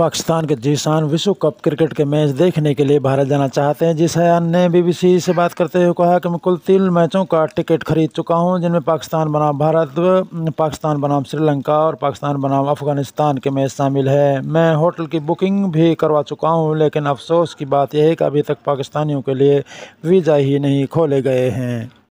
पाकिस्तान के जीसान विश्व cup cricket के मैच देखने के लिए भारत जाना चाहते हैं हयान ने बीबीसी से बात करते हुए कहा कि मैं कुल तीन मैचों का टिकट खरीद चुका हूं जिनमें पाकिस्तान बनाम भारत पाकिस्तान बनाम श्रीलंका और पाकिस्तान बनाम अफगानिस्तान के मैच शामिल है मैं होटल की बुकिंग भी करवा चुका हूँ लेकिन अफसोस की बात यह है कि अभी तक पाकिस्तानियों के लिए वीज़ा ही नहीं खोले गए हैं